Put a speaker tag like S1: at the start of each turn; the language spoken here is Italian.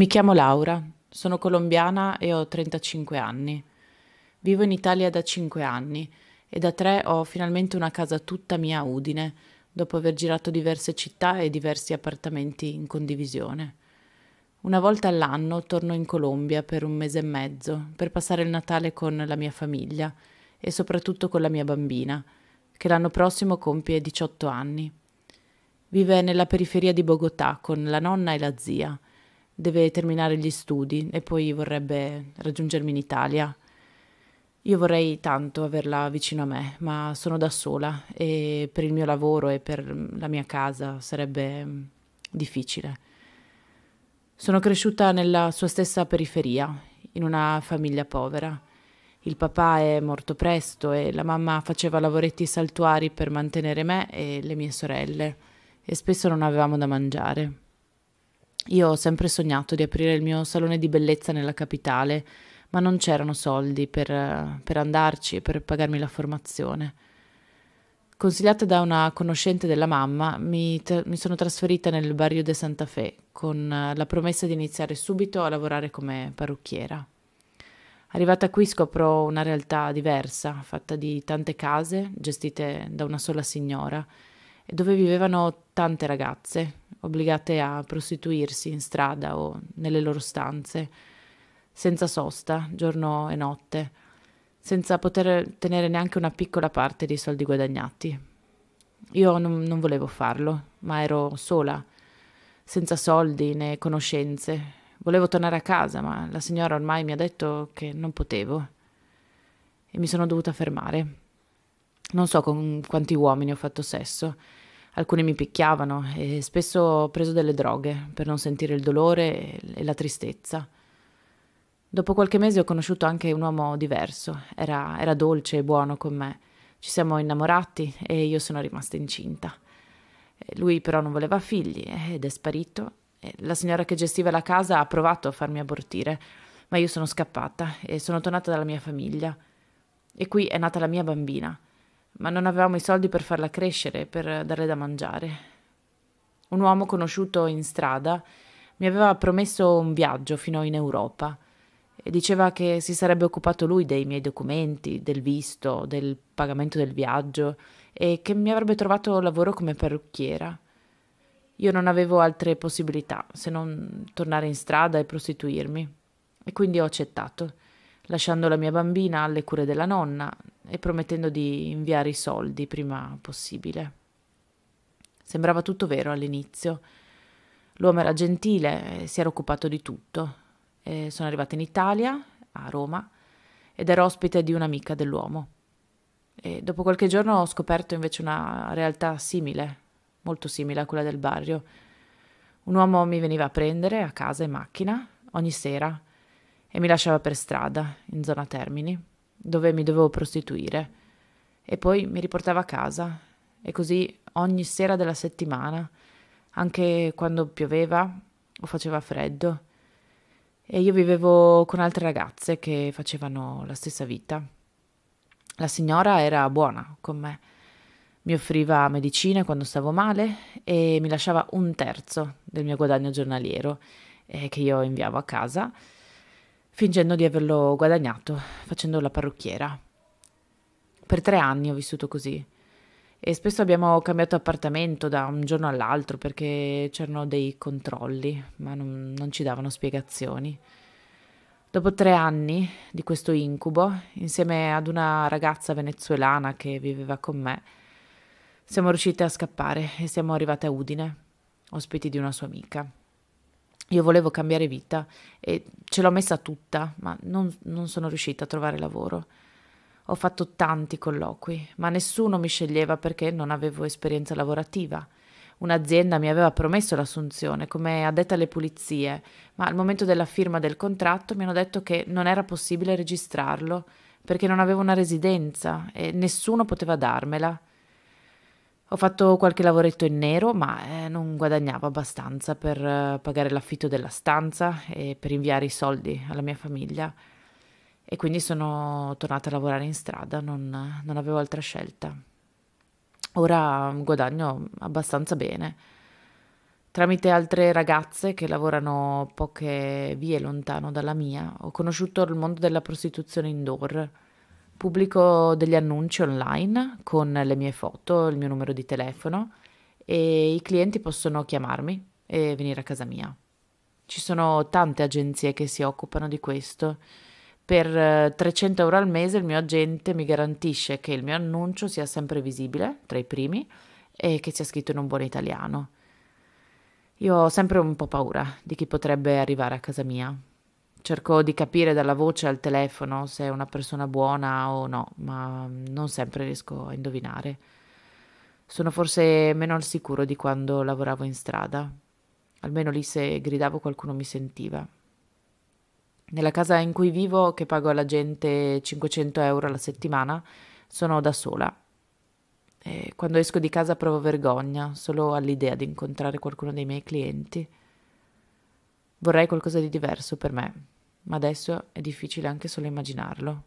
S1: Mi chiamo Laura, sono colombiana e ho 35 anni. Vivo in Italia da 5 anni e da 3 ho finalmente una casa tutta mia a Udine, dopo aver girato diverse città e diversi appartamenti in condivisione. Una volta all'anno torno in Colombia per un mese e mezzo per passare il Natale con la mia famiglia e soprattutto con la mia bambina, che l'anno prossimo compie 18 anni. Vive nella periferia di Bogotà con la nonna e la zia deve terminare gli studi e poi vorrebbe raggiungermi in Italia. Io vorrei tanto averla vicino a me, ma sono da sola e per il mio lavoro e per la mia casa sarebbe mm, difficile. Sono cresciuta nella sua stessa periferia, in una famiglia povera. Il papà è morto presto e la mamma faceva lavoretti saltuari per mantenere me e le mie sorelle e spesso non avevamo da mangiare. Io ho sempre sognato di aprire il mio salone di bellezza nella capitale, ma non c'erano soldi per, per andarci e per pagarmi la formazione. Consigliata da una conoscente della mamma, mi, tra- mi sono trasferita nel barrio de Santa Fe con eh, la promessa di iniziare subito a lavorare come parrucchiera. Arrivata qui scopro una realtà diversa, fatta di tante case gestite da una sola signora, dove vivevano tante ragazze, obbligate a prostituirsi in strada o nelle loro stanze, senza sosta, giorno e notte, senza poter tenere neanche una piccola parte dei soldi guadagnati. Io non, non volevo farlo, ma ero sola, senza soldi né conoscenze. Volevo tornare a casa, ma la signora ormai mi ha detto che non potevo e mi sono dovuta fermare. Non so con quanti uomini ho fatto sesso Alcuni mi picchiavano e spesso ho preso delle droghe per non sentire il dolore e la tristezza. Dopo qualche mese ho conosciuto anche un uomo diverso, era, era dolce e buono con me. Ci siamo innamorati e io sono rimasta incinta. Lui però non voleva figli ed è sparito. La signora che gestiva la casa ha provato a farmi abortire, ma io sono scappata e sono tornata dalla mia famiglia. E qui è nata la mia bambina ma non avevamo i soldi per farla crescere, per darle da mangiare. Un uomo conosciuto in strada mi aveva promesso un viaggio fino in Europa e diceva che si sarebbe occupato lui dei miei documenti, del visto, del pagamento del viaggio e che mi avrebbe trovato lavoro come parrucchiera. Io non avevo altre possibilità se non tornare in strada e prostituirmi e quindi ho accettato, lasciando la mia bambina alle cure della nonna, e promettendo di inviare i soldi prima possibile. Sembrava tutto vero all'inizio. L'uomo era gentile, si era occupato di tutto. E sono arrivata in Italia, a Roma, ed ero ospite di un'amica dell'uomo. E dopo qualche giorno ho scoperto invece una realtà simile, molto simile a quella del barrio. Un uomo mi veniva a prendere a casa in macchina ogni sera e mi lasciava per strada, in zona Termini dove mi dovevo prostituire e poi mi riportava a casa e così ogni sera della settimana, anche quando pioveva o faceva freddo. E io vivevo con altre ragazze che facevano la stessa vita. La signora era buona con me, mi offriva medicine quando stavo male e mi lasciava un terzo del mio guadagno giornaliero eh, che io inviavo a casa fingendo di averlo guadagnato, facendo la parrucchiera. Per tre anni ho vissuto così e spesso abbiamo cambiato appartamento da un giorno all'altro perché c'erano dei controlli, ma non, non ci davano spiegazioni. Dopo tre anni di questo incubo, insieme ad una ragazza venezuelana che viveva con me, siamo riuscite a scappare e siamo arrivate a Udine, ospiti di una sua amica io volevo cambiare vita e ce l'ho messa tutta, ma non, non sono riuscita a trovare lavoro. Ho fatto tanti colloqui, ma nessuno mi sceglieva perché non avevo esperienza lavorativa. Un'azienda mi aveva promesso l'assunzione come addetta alle pulizie, ma al momento della firma del contratto mi hanno detto che non era possibile registrarlo perché non avevo una residenza e nessuno poteva darmela. Ho fatto qualche lavoretto in nero, ma eh, non guadagnavo abbastanza per eh, pagare l'affitto della stanza e per inviare i soldi alla mia famiglia. E quindi sono tornata a lavorare in strada, non, non avevo altra scelta. Ora guadagno abbastanza bene. Tramite altre ragazze che lavorano poche vie lontano dalla mia, ho conosciuto il mondo della prostituzione indoor Pubblico degli annunci online con le mie foto, il mio numero di telefono e i clienti possono chiamarmi e venire a casa mia. Ci sono tante agenzie che si occupano di questo. Per 300 eh, euro al mese il mio agente mi garantisce che il mio annuncio sia sempre visibile, tra i primi, e che sia scritto in un buon italiano. Io ho sempre un po' paura di chi potrebbe arrivare a casa mia, cerco di capire dalla voce al telefono se è una persona buona o no, ma non sempre riesco a indovinare. Sono forse meno al sicuro di quando lavoravo in strada. Almeno lì se gridavo qualcuno mi sentiva. Nella casa in cui vivo, che pago alla gente 500 euro alla settimana, sono da sola. E quando esco di casa provo vergogna solo all'idea di incontrare qualcuno dei miei clienti. Vorrei qualcosa di diverso per me, ma adesso è difficile anche solo immaginarlo.